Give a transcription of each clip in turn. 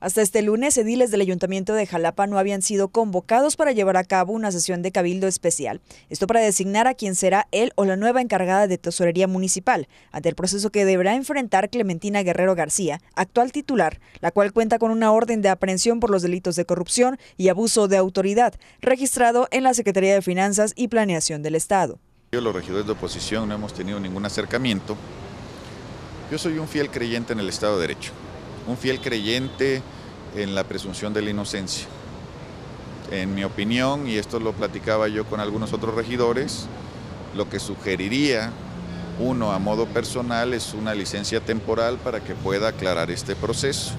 Hasta este lunes, ediles del Ayuntamiento de Jalapa no habían sido convocados para llevar a cabo una sesión de cabildo especial. Esto para designar a quién será él o la nueva encargada de tesorería municipal, ante el proceso que deberá enfrentar Clementina Guerrero García, actual titular, la cual cuenta con una orden de aprehensión por los delitos de corrupción y abuso de autoridad, registrado en la Secretaría de Finanzas y Planeación del Estado. Yo, Los regidores de oposición no hemos tenido ningún acercamiento. Yo soy un fiel creyente en el Estado de Derecho un fiel creyente en la presunción de la inocencia. En mi opinión, y esto lo platicaba yo con algunos otros regidores, lo que sugeriría uno a modo personal es una licencia temporal para que pueda aclarar este proceso,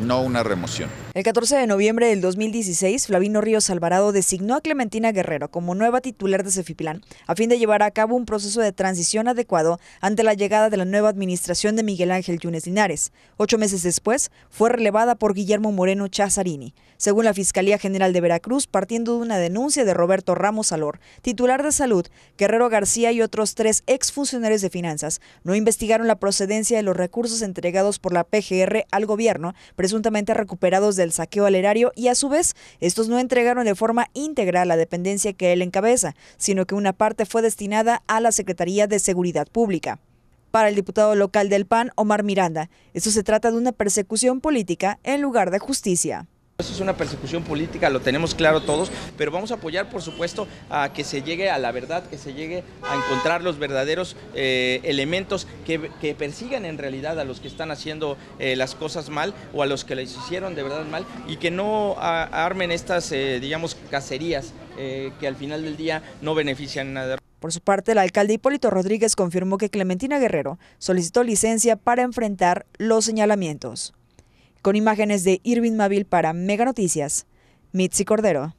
no una remoción. El 14 de noviembre del 2016, Flavino Ríos Alvarado designó a Clementina Guerrero como nueva titular de Cefipilán, a fin de llevar a cabo un proceso de transición adecuado ante la llegada de la nueva administración de Miguel Ángel Yunes Linares. Ocho meses después, fue relevada por Guillermo Moreno Chazarini, según la Fiscalía General de Veracruz, partiendo de una denuncia de Roberto Ramos Alor, titular de Salud, Guerrero García y otros tres exfuncionarios de Finanzas, no investigaron la procedencia de los recursos entregados por la PGR al gobierno, presuntamente recuperados de del saqueo al erario y a su vez estos no entregaron de forma íntegra la dependencia que él encabeza, sino que una parte fue destinada a la Secretaría de Seguridad Pública. Para el diputado local del PAN, Omar Miranda, esto se trata de una persecución política en lugar de justicia. Eso es una persecución política, lo tenemos claro todos, pero vamos a apoyar, por supuesto, a que se llegue a la verdad, que se llegue a encontrar los verdaderos eh, elementos que, persigan en realidad a los que están haciendo eh, las cosas mal o a los que les hicieron de verdad mal y que no armen estas, eh, digamos, cacerías que al final del día no benefician a nadie. Por su parte, el alcalde Hipólito Rodríguez confirmó que Clementina Guerrero solicitó licencia para enfrentar los señalamientos. Con imágenes de Irving Mavil para Mega Noticias, Mitzi Cordero.